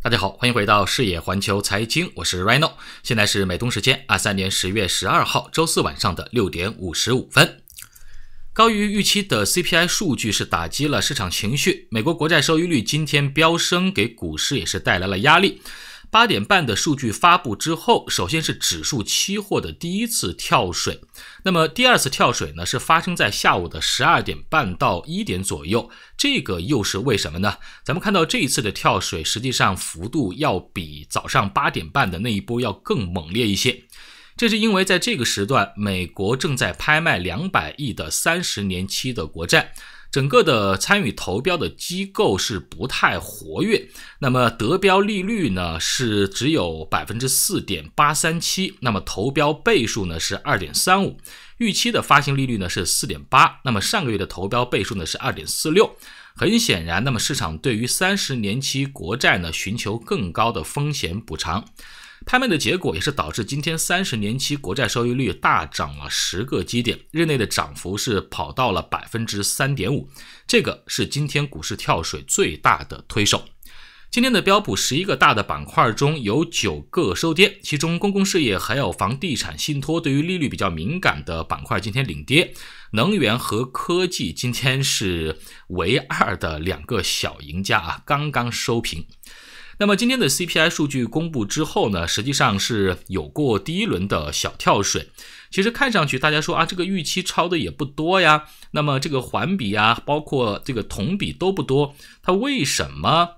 大家好，欢迎回到视野环球财经，我是 Rino，现在是美东时间二三年十月十二号周四晚上的六点五十五分，高于预期的 CPI 数据是打击了市场情绪，美国国债收益率今天飙升，给股市也是带来了压力。八点半的数据发布之后，首先是指数期货的第一次跳水。那么第二次跳水呢，是发生在下午的十二点半到一点左右。这个又是为什么呢？咱们看到这一次的跳水，实际上幅度要比早上八点半的那一波要更猛烈一些。这是因为，在这个时段，美国正在拍卖两百亿的三十年期的国债，整个的参与投标的机构是不太活跃。那么得标利率呢是只有百分之四点八三七，那么投标倍数呢是二点三五，预期的发行利率呢是四点八，那么上个月的投标倍数呢是二点四六。很显然，那么市场对于三十年期国债呢寻求更高的风险补偿。拍卖的结果也是导致今天三十年期国债收益率大涨了十个基点，日内的涨幅是跑到了百分之三点五，这个是今天股市跳水最大的推手。今天的标普十一个大的板块中有九个收跌，其中公共事业还有房地产信托，对于利率比较敏感的板块今天领跌。能源和科技今天是唯二的两个小赢家啊，刚刚收平。那么今天的 CPI 数据公布之后呢，实际上是有过第一轮的小跳水。其实看上去大家说啊，这个预期超的也不多呀。那么这个环比啊，包括这个同比都不多，它为什么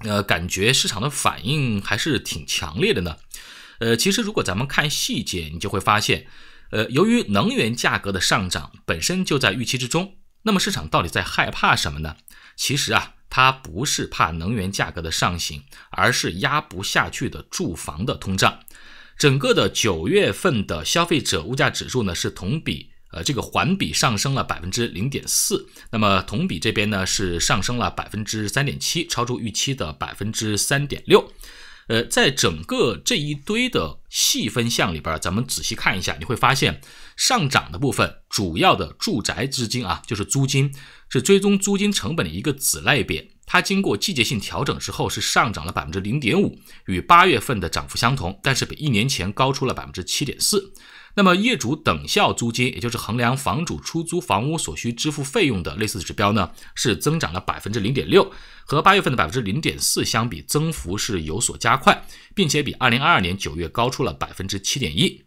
呃感觉市场的反应还是挺强烈的呢？呃，其实如果咱们看细节，你就会发现，呃，由于能源价格的上涨本身就在预期之中，那么市场到底在害怕什么呢？其实啊。它不是怕能源价格的上行，而是压不下去的住房的通胀。整个的九月份的消费者物价指数呢是同比，呃，这个环比上升了百分之零点四。那么同比这边呢是上升了百分之三点七，超出预期的百分之三点六。呃，在整个这一堆的细分项里边，咱们仔细看一下，你会发现上涨的部分主要的住宅资金啊，就是租金，是追踪租金成本的一个子类别，它经过季节性调整之后是上涨了百分之零点五，与八月份的涨幅相同，但是比一年前高出了百分之七点四。那么，业主等效租金，也就是衡量房主出租房屋所需支付费用的类似指标呢，是增长了百分之零点六，和八月份的百分之零点四相比，增幅是有所加快，并且比二零二二年九月高出了百分之七点一。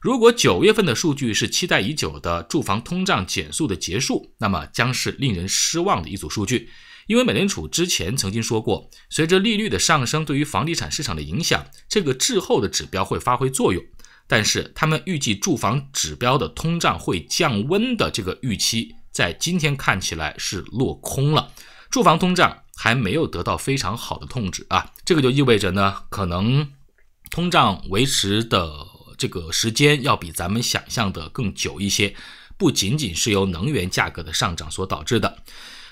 如果九月份的数据是期待已久的住房通胀减速的结束，那么将是令人失望的一组数据，因为美联储之前曾经说过，随着利率的上升，对于房地产市场的影响，这个滞后的指标会发挥作用。但是，他们预计住房指标的通胀会降温的这个预期，在今天看起来是落空了。住房通胀还没有得到非常好的控制啊，这个就意味着呢，可能通胀维持的这个时间要比咱们想象的更久一些，不仅仅是由能源价格的上涨所导致的。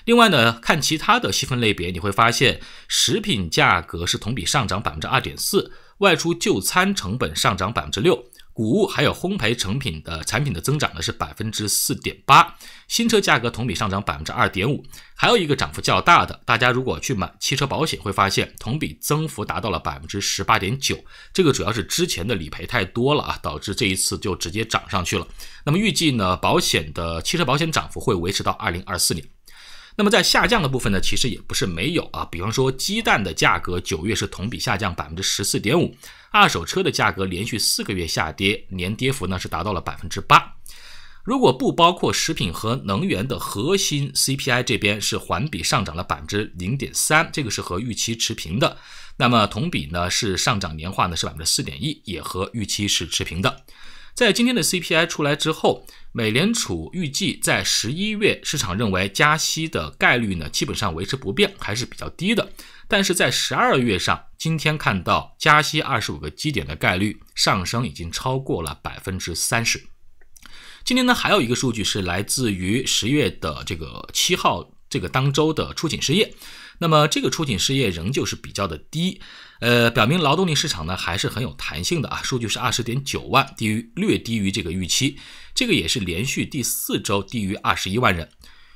另外呢，看其他的细分类别，你会发现食品价格是同比上涨百分之二点四，外出就餐成本上涨百分之六，谷物还有烘焙成品的产品的增长呢是百分之四点八，新车价格同比上涨百分之二点五，还有一个涨幅较大的，大家如果去买汽车保险会发现同比增幅达到了百分之十八点九，这个主要是之前的理赔太多了啊，导致这一次就直接涨上去了。那么预计呢，保险的汽车保险涨幅会维持到二零二四年。那么在下降的部分呢，其实也不是没有啊，比方说鸡蛋的价格九月是同比下降百分之十四点五，二手车的价格连续四个月下跌，年跌幅呢是达到了百分之八。如果不包括食品和能源的核心 CPI，这边是环比上涨了百分之零点三，这个是和预期持平的。那么同比呢是上涨，年化呢是百分之四点一，也和预期是持平的。在今天的 CPI 出来之后，美联储预计在十一月，市场认为加息的概率呢，基本上维持不变，还是比较低的。但是在十二月上，今天看到加息二十五个基点的概率上升，已经超过了百分之三十。今天呢，还有一个数据是来自于十月的这个七号。这个当周的出勤失业，那么这个出勤失业仍旧是比较的低，呃，表明劳动力市场呢还是很有弹性的啊。数据是二十点九万，低于略低于这个预期，这个也是连续第四周低于二十一万人。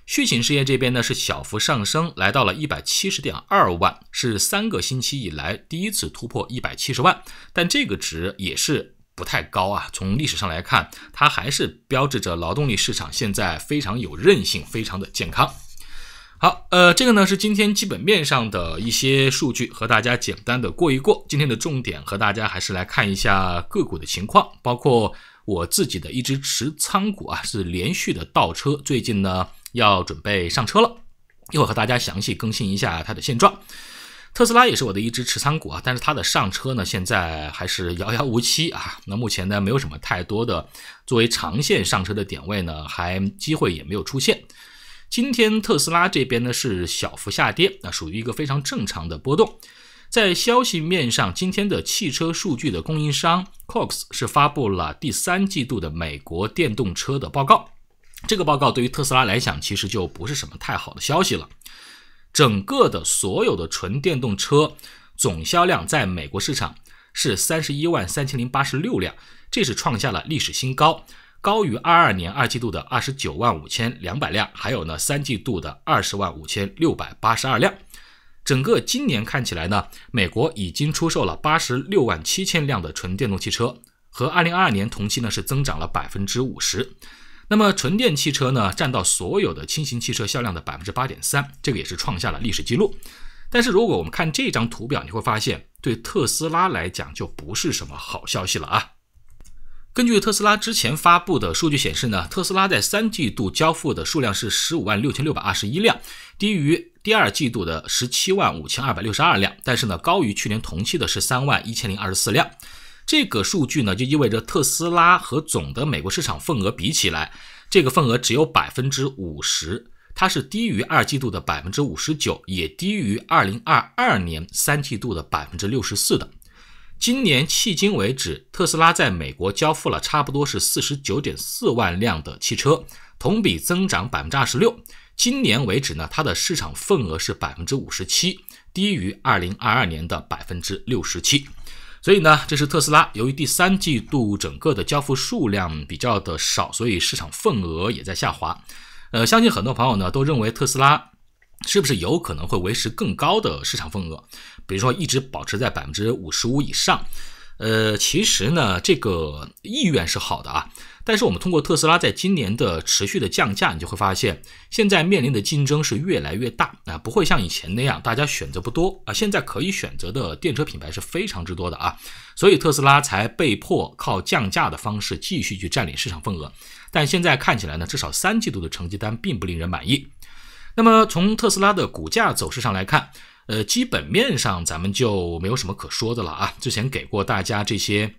续请失业这边呢是小幅上升，来到了一百七十点二万，是三个星期以来第一次突破一百七十万，但这个值也是不太高啊。从历史上来看，它还是标志着劳动力市场现在非常有韧性，非常的健康。好，呃，这个呢是今天基本面上的一些数据，和大家简单的过一过。今天的重点和大家还是来看一下个股的情况，包括我自己的一只持仓股啊，是连续的倒车，最近呢要准备上车了，一会儿和大家详细更新一下它的现状。特斯拉也是我的一支持仓股啊，但是它的上车呢，现在还是遥遥无期啊。那目前呢，没有什么太多的作为长线上车的点位呢，还机会也没有出现。今天特斯拉这边呢是小幅下跌，那属于一个非常正常的波动。在消息面上，今天的汽车数据的供应商 Cox 是发布了第三季度的美国电动车的报告。这个报告对于特斯拉来讲，其实就不是什么太好的消息了。整个的所有的纯电动车总销量在美国市场是三十一万三千零八十六辆，这是创下了历史新高。高于二二年二季度的二十九万五千两百辆，还有呢三季度的二十万五千六百八十二辆。整个今年看起来呢，美国已经出售了八十六万七千辆的纯电动汽车，和二零二二年同期呢是增长了百分之五十。那么纯电汽车呢占到所有的轻型汽车销量的百分之八点三，这个也是创下了历史记录。但是如果我们看这张图表，你会发现对特斯拉来讲就不是什么好消息了啊。根据特斯拉之前发布的数据显示呢，特斯拉在三季度交付的数量是十五万六千六百二十一辆，低于第二季度的十七万五千二百六十二辆，但是呢，高于去年同期的是三万一千零二十四辆。这个数据呢，就意味着特斯拉和总的美国市场份额比起来，这个份额只有百分之五十，它是低于二季度的百分之五十九，也低于二零二二年三季度的百分之六十四的。今年迄今为止，特斯拉在美国交付了差不多是四十九点四万辆的汽车，同比增长百分之二十六。今年为止呢，它的市场份额是百分之五十七，低于二零二二年的百分之六十七。所以呢，这是特斯拉。由于第三季度整个的交付数量比较的少，所以市场份额也在下滑。呃，相信很多朋友呢都认为特斯拉。是不是有可能会维持更高的市场份额？比如说一直保持在百分之五十五以上？呃，其实呢，这个意愿是好的啊。但是我们通过特斯拉在今年的持续的降价，你就会发现，现在面临的竞争是越来越大啊，不会像以前那样大家选择不多啊。现在可以选择的电车品牌是非常之多的啊，所以特斯拉才被迫靠降价的方式继续去占领市场份额。但现在看起来呢，至少三季度的成绩单并不令人满意。那么从特斯拉的股价走势上来看，呃，基本面上咱们就没有什么可说的了啊。之前给过大家这些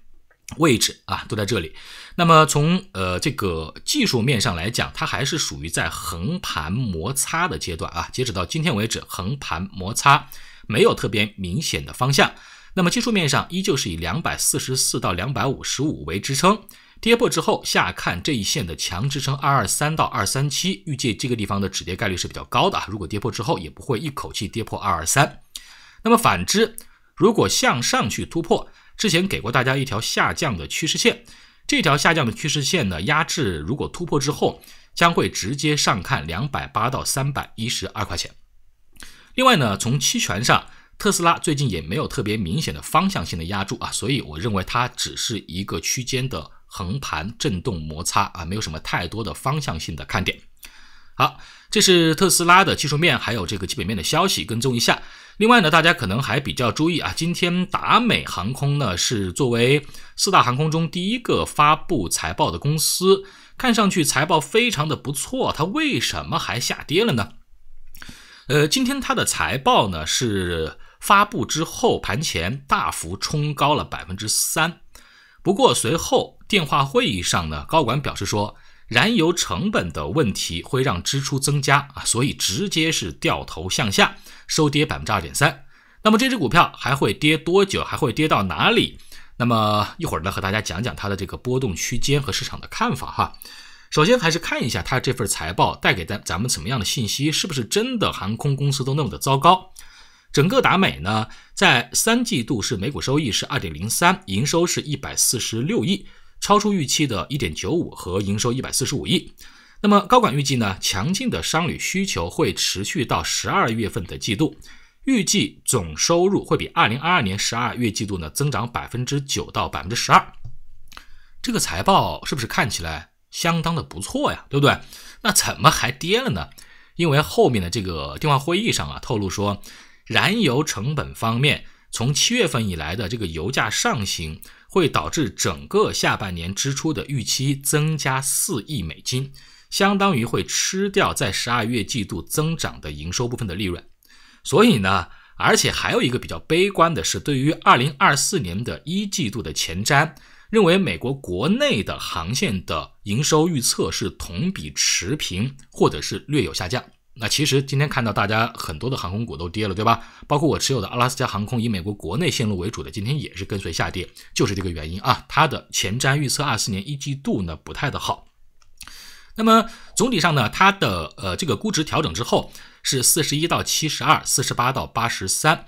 位置啊，都在这里。那么从呃这个技术面上来讲，它还是属于在横盘摩擦的阶段啊。截止到今天为止，横盘摩擦没有特别明显的方向。那么技术面上依旧是以两百四十四到两百五十五为支撑。跌破之后下看这一线的强支撑二二三到二三七，预计这个地方的止跌概率是比较高的啊。如果跌破之后也不会一口气跌破二二三。那么反之，如果向上去突破，之前给过大家一条下降的趋势线，这条下降的趋势线呢压制，如果突破之后将会直接上看两百八到三百一十二块钱。另外呢，从期权上，特斯拉最近也没有特别明显的方向性的压住啊，所以我认为它只是一个区间的。横盘震动摩擦啊，没有什么太多的方向性的看点。好，这是特斯拉的技术面，还有这个基本面的消息，跟踪一下。另外呢，大家可能还比较注意啊，今天达美航空呢是作为四大航空中第一个发布财报的公司，看上去财报非常的不错，它为什么还下跌了呢？呃，今天它的财报呢是发布之后盘前大幅冲高了百分之三，不过随后。电话会议上呢，高管表示说，燃油成本的问题会让支出增加啊，所以直接是掉头向下，收跌百分之二点三。那么这只股票还会跌多久？还会跌到哪里？那么一会儿呢，和大家讲讲它的这个波动区间和市场的看法哈。首先还是看一下它这份财报带给咱咱们什么样的信息，是不是真的航空公司都那么的糟糕？整个达美呢，在三季度是每股收益是二点零三，营收是一百四十六亿。超出预期的一点九五和营收一百四十五亿，那么高管预计呢？强劲的商旅需求会持续到十二月份的季度，预计总收入会比二零二二年十二月季度呢增长百分之九到百分之十二。这个财报是不是看起来相当的不错呀？对不对？那怎么还跌了呢？因为后面的这个电话会议上啊透露说，燃油成本方面从七月份以来的这个油价上行。会导致整个下半年支出的预期增加四亿美金，相当于会吃掉在十二月季度增长的营收部分的利润。所以呢，而且还有一个比较悲观的是，对于二零二四年的一季度的前瞻，认为美国国内的航线的营收预测是同比持平或者是略有下降。那其实今天看到大家很多的航空股都跌了，对吧？包括我持有的阿拉斯加航空，以美国国内线路为主的，今天也是跟随下跌，就是这个原因啊。它的前瞻预测二四年一季度呢不太的好。那么总体上呢，它的呃这个估值调整之后是四十一到七十二，四十八到八十三。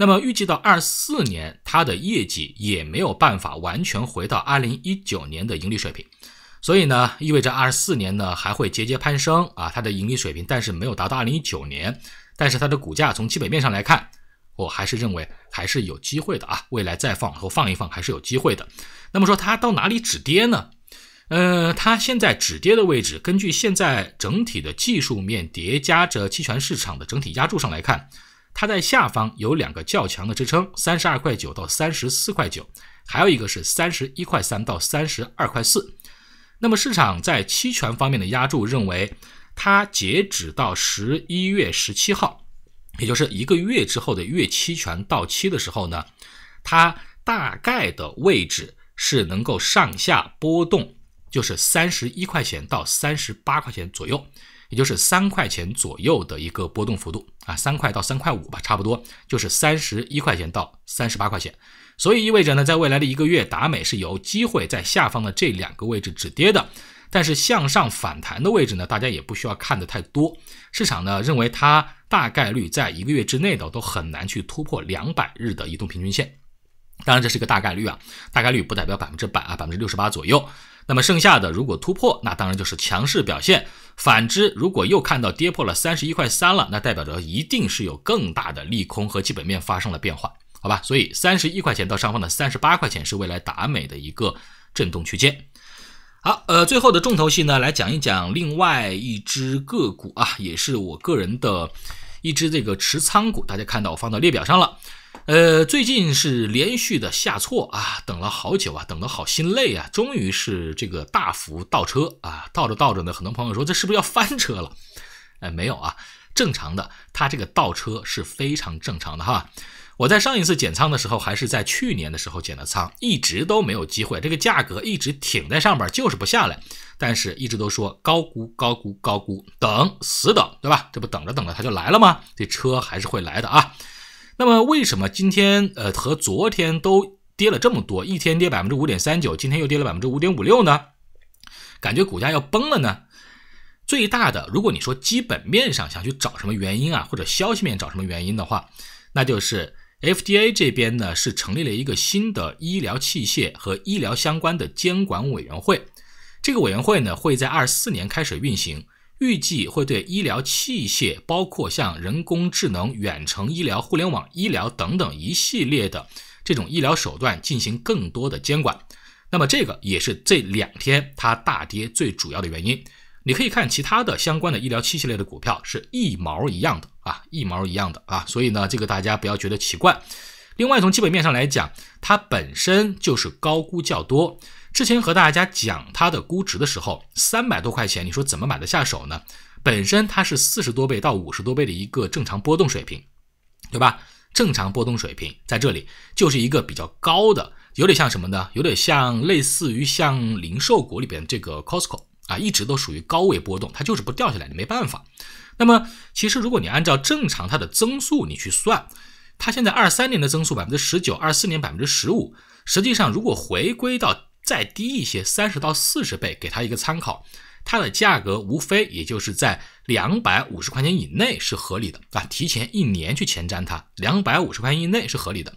那么预计到二四年，它的业绩也没有办法完全回到二零一九年的盈利水平。所以呢，意味着二十四年呢还会节节攀升啊，它的盈利水平，但是没有达到二零一九年，但是它的股价从基本面上来看，我还是认为还是有机会的啊，未来再放和放一放还是有机会的。那么说它到哪里止跌呢？呃，它现在止跌的位置，根据现在整体的技术面叠加着期权市场的整体压注上来看，它在下方有两个较强的支撑，三十二块九到三十四块九，还有一个是三十一块三到三十二块四。那么市场在期权方面的压注认为，它截止到十一月十七号，也就是一个月之后的月期权到期的时候呢，它大概的位置是能够上下波动，就是三十一块钱到三十八块钱左右，也就是三块钱左右的一个波动幅度啊，三块到三块五吧，差不多就是三十一块钱到三十八块钱。所以意味着呢，在未来的一个月，达美是有机会在下方的这两个位置止跌的，但是向上反弹的位置呢，大家也不需要看的太多。市场呢认为它大概率在一个月之内的都很难去突破两百日的移动平均线，当然这是个大概率啊，大概率不代表百分之百啊，百分之六十八左右。那么剩下的如果突破，那当然就是强势表现；反之，如果又看到跌破了三十一块三了，那代表着一定是有更大的利空和基本面发生了变化。好吧，所以三十一块钱到上方的三十八块钱是未来达美的一个震动区间。好，呃，最后的重头戏呢，来讲一讲另外一只个股啊，也是我个人的一只这个持仓股。大家看到我放到列表上了，呃，最近是连续的下挫啊，等了好久啊，等得好心累啊，终于是这个大幅倒车啊，倒着倒着呢，很多朋友说这是不是要翻车了？哎，没有啊，正常的，它这个倒车是非常正常的哈。我在上一次减仓的时候，还是在去年的时候减的仓，一直都没有机会，这个价格一直挺在上边，就是不下来。但是，一直都说高估、高估、高估，等死等，对吧？这不等着等着它就来了吗？这车还是会来的啊。那么，为什么今天呃和昨天都跌了这么多？一天跌百分之五点三九，今天又跌了百分之五点五六呢？感觉股价要崩了呢。最大的，如果你说基本面上想去找什么原因啊，或者消息面找什么原因的话，那就是。FDA 这边呢是成立了一个新的医疗器械和医疗相关的监管委员会，这个委员会呢会在二四年开始运行，预计会对医疗器械，包括像人工智能、远程医疗、互联网医疗等等一系列的这种医疗手段进行更多的监管。那么这个也是这两天它大跌最主要的原因。你可以看其他的相关的医疗器械类的股票是一毛一样的啊，一毛一样的啊，所以呢，这个大家不要觉得奇怪。另外，从基本面上来讲，它本身就是高估较多。之前和大家讲它的估值的时候，三百多块钱，你说怎么买得下手呢？本身它是四十多倍到五十多倍的一个正常波动水平，对吧？正常波动水平在这里就是一个比较高的，有点像什么呢？有点像类似于像零售股里边这个 Costco。啊，一直都属于高位波动，它就是不掉下来，你没办法。那么，其实如果你按照正常它的增速你去算，它现在二三年的增速百分之十九，二四年百分之十五，实际上如果回归到再低一些，三十到四十倍，给它一个参考，它的价格无非也就是在两百五十块钱以内是合理的啊。提前一年去前瞻它，两百五十块钱以内是合理的。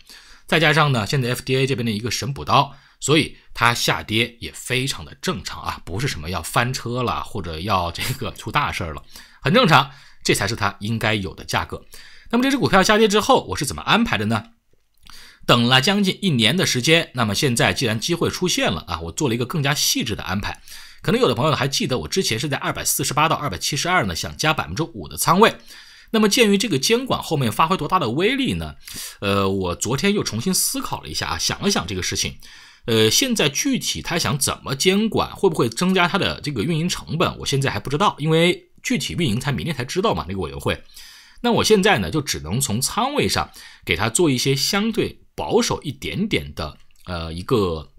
再加上呢，现在 FDA 这边的一个神补刀。所以它下跌也非常的正常啊，不是什么要翻车了，或者要这个出大事儿了，很正常，这才是它应该有的价格。那么这只股票下跌之后，我是怎么安排的呢？等了将近一年的时间，那么现在既然机会出现了啊，我做了一个更加细致的安排。可能有的朋友还记得我之前是在二百四十八到二百七十二呢，想加百分之五的仓位。那么鉴于这个监管后面发挥多大的威力呢？呃，我昨天又重新思考了一下，啊，想了想这个事情。呃，现在具体他想怎么监管，会不会增加他的这个运营成本，我现在还不知道，因为具体运营才明天才知道嘛，那个委员会。那我现在呢，就只能从仓位上给他做一些相对保守一点点的呃一个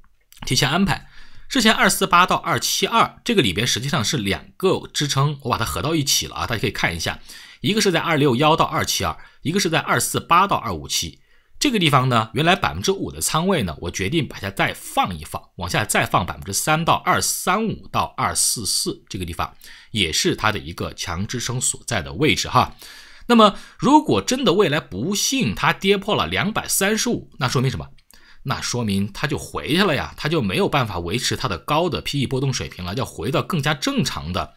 提前安排。之前二四八到二七二这个里边实际上是两个支撑，我把它合到一起了啊，大家可以看一下，一个是在二六幺到二七二，一个是在二四八到二五七。这个地方呢，原来百分之五的仓位呢，我决定把它再放一放，往下再放百分之三到二三五到二四四这个地方，也是它的一个强支撑所在的位置哈。那么，如果真的未来不幸它跌破了两百三十五，那说明什么？那说明它就回去了呀，它就没有办法维持它的高的 PE 波动水平了，要回到更加正常的。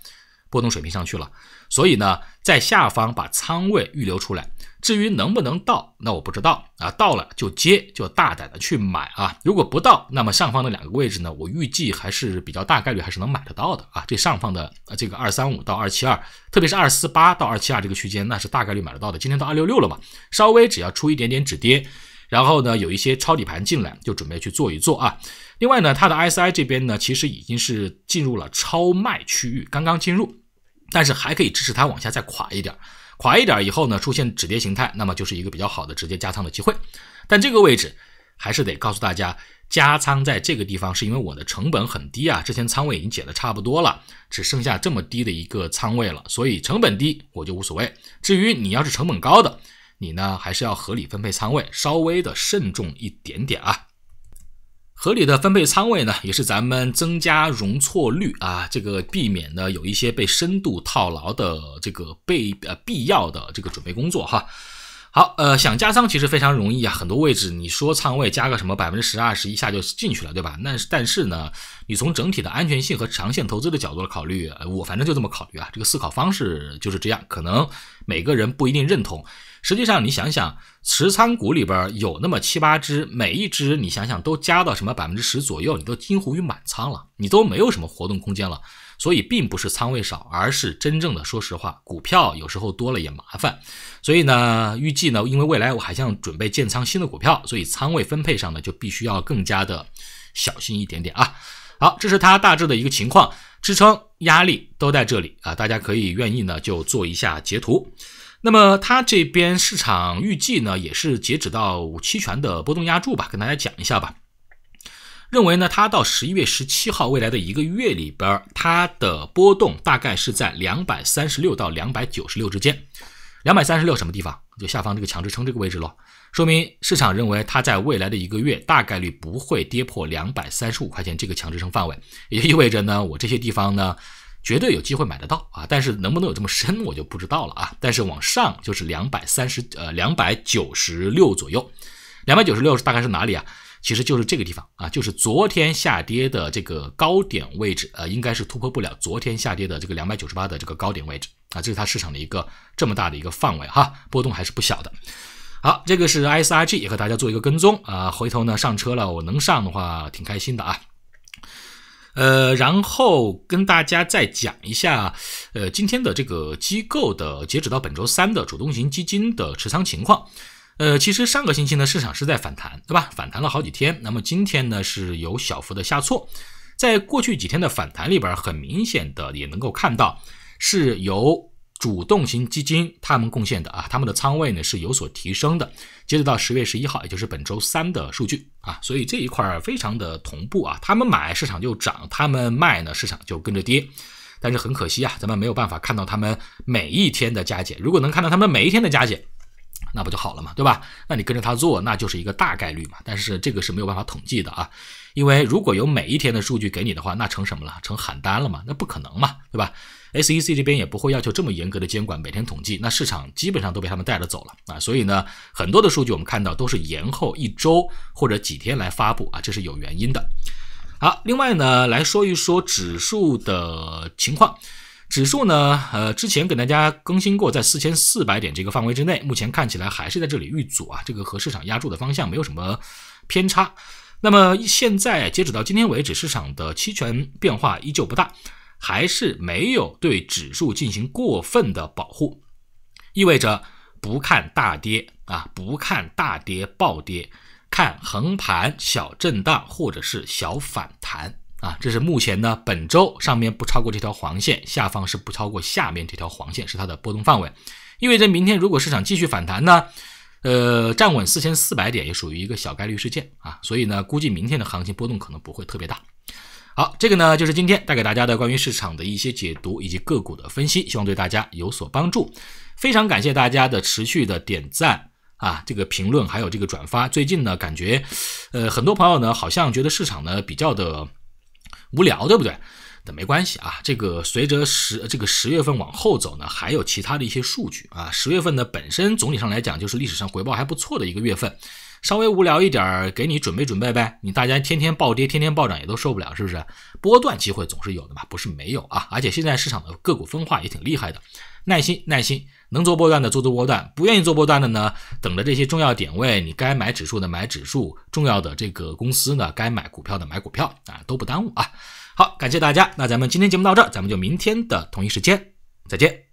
波动水平上去了，所以呢，在下方把仓位预留出来。至于能不能到，那我不知道啊。到了就接，就大胆的去买啊。如果不到，那么上方的两个位置呢，我预计还是比较大概率还是能买得到的啊。这上方的这个二三五到二七二，特别是二四八到二七二这个区间，那是大概率买得到的。今天到二六六了嘛，稍微只要出一点点止跌，然后呢，有一些抄底盘进来，就准备去做一做啊。另外呢，它的 SI 这边呢，其实已经是进入了超卖区域，刚刚进入，但是还可以支持它往下再垮一点，垮一点以后呢，出现止跌形态，那么就是一个比较好的直接加仓的机会。但这个位置还是得告诉大家，加仓在这个地方是因为我的成本很低啊，之前仓位已经解的差不多了，只剩下这么低的一个仓位了，所以成本低我就无所谓。至于你要是成本高的，你呢还是要合理分配仓位，稍微的慎重一点点啊。合理的分配仓位呢，也是咱们增加容错率啊，这个避免呢有一些被深度套牢的这个被呃必要的这个准备工作哈。好，呃，想加仓其实非常容易啊，很多位置你说仓位加个什么百分之十、二十一下就进去了，对吧？那但是呢，你从整体的安全性和长线投资的角度考虑，我反正就这么考虑啊，这个思考方式就是这样，可能每个人不一定认同。实际上，你想想，持仓股里边有那么七八只，每一只你想想都加到什么百分之十左右，你都近乎于满仓了，你都没有什么活动空间了。所以，并不是仓位少，而是真正的说实话，股票有时候多了也麻烦。所以呢，预计呢，因为未来我还想准备建仓新的股票，所以仓位分配上呢，就必须要更加的小心一点点啊。好，这是它大致的一个情况，支撑压力都在这里啊。大家可以愿意呢，就做一下截图。那么它这边市场预计呢，也是截止到期权的波动压注吧，跟大家讲一下吧。认为呢，它到十一月十七号未来的一个月里边，它的波动大概是在两百三十六到两百九十六之间。两百三十六什么地方？就下方这个强支撑这个位置咯。说明市场认为它在未来的一个月大概率不会跌破两百三十五块钱这个强支撑范围，也就意味着呢，我这些地方呢。绝对有机会买得到啊，但是能不能有这么深我就不知道了啊。但是往上就是两百三十呃两百九十六左右，两百九十六是大概是哪里啊？其实就是这个地方啊，就是昨天下跌的这个高点位置，呃，应该是突破不了昨天下跌的这个两百九十八的这个高点位置啊。这是它市场的一个这么大的一个范围哈，波动还是不小的。好，这个是 ISRG 也和大家做一个跟踪啊，回头呢上车了，我能上的话挺开心的啊。呃，然后跟大家再讲一下，呃，今天的这个机构的截止到本周三的主动型基金的持仓情况。呃，其实上个星期呢，市场是在反弹，对吧？反弹了好几天，那么今天呢是有小幅的下挫。在过去几天的反弹里边，很明显的也能够看到是由。主动型基金他们贡献的啊，他们的仓位呢是有所提升的。截止到十月十一号，也就是本周三的数据啊，所以这一块儿非常的同步啊。他们买，市场就涨；他们卖呢，市场就跟着跌。但是很可惜啊，咱们没有办法看到他们每一天的加减。如果能看到他们每一天的加减，那不就好了嘛，对吧？那你跟着他做，那就是一个大概率嘛。但是这个是没有办法统计的啊，因为如果有每一天的数据给你的话，那成什么了？成喊单了嘛？那不可能嘛，对吧？S E C 这边也不会要求这么严格的监管，每天统计，那市场基本上都被他们带着走了啊，所以呢，很多的数据我们看到都是延后一周或者几天来发布啊，这是有原因的。好，另外呢，来说一说指数的情况，指数呢，呃，之前给大家更新过，在四千四百点这个范围之内，目前看起来还是在这里遇阻啊，这个和市场压住的方向没有什么偏差。那么现在截止到今天为止，市场的期权变化依旧不大。还是没有对指数进行过分的保护，意味着不看大跌啊，不看大跌暴跌，看横盘小震荡或者是小反弹啊。这是目前呢本周上面不超过这条黄线，下方是不超过下面这条黄线，是它的波动范围。意味着明天如果市场继续反弹呢，呃，站稳四千四百点也属于一个小概率事件啊，所以呢，估计明天的行情波动可能不会特别大。好，这个呢就是今天带给大家的关于市场的一些解读以及个股的分析，希望对大家有所帮助。非常感谢大家的持续的点赞啊，这个评论还有这个转发。最近呢，感觉，呃，很多朋友呢好像觉得市场呢比较的无聊，对不对？那没关系啊，这个随着十这个十月份往后走呢，还有其他的一些数据啊。十月份呢本身总体上来讲就是历史上回报还不错的一个月份。稍微无聊一点儿，给你准备准备呗。你大家天天暴跌，天天暴涨，也都受不了，是不是？波段机会总是有的嘛，不是没有啊。而且现在市场的个股分化也挺厉害的，耐心，耐心，能做波段的做做波段，不愿意做波段的呢，等着这些重要点位，你该买指数的买指数，重要的这个公司呢该买股票的买股票啊，都不耽误啊。好，感谢大家，那咱们今天节目到这儿，咱们就明天的同一时间再见。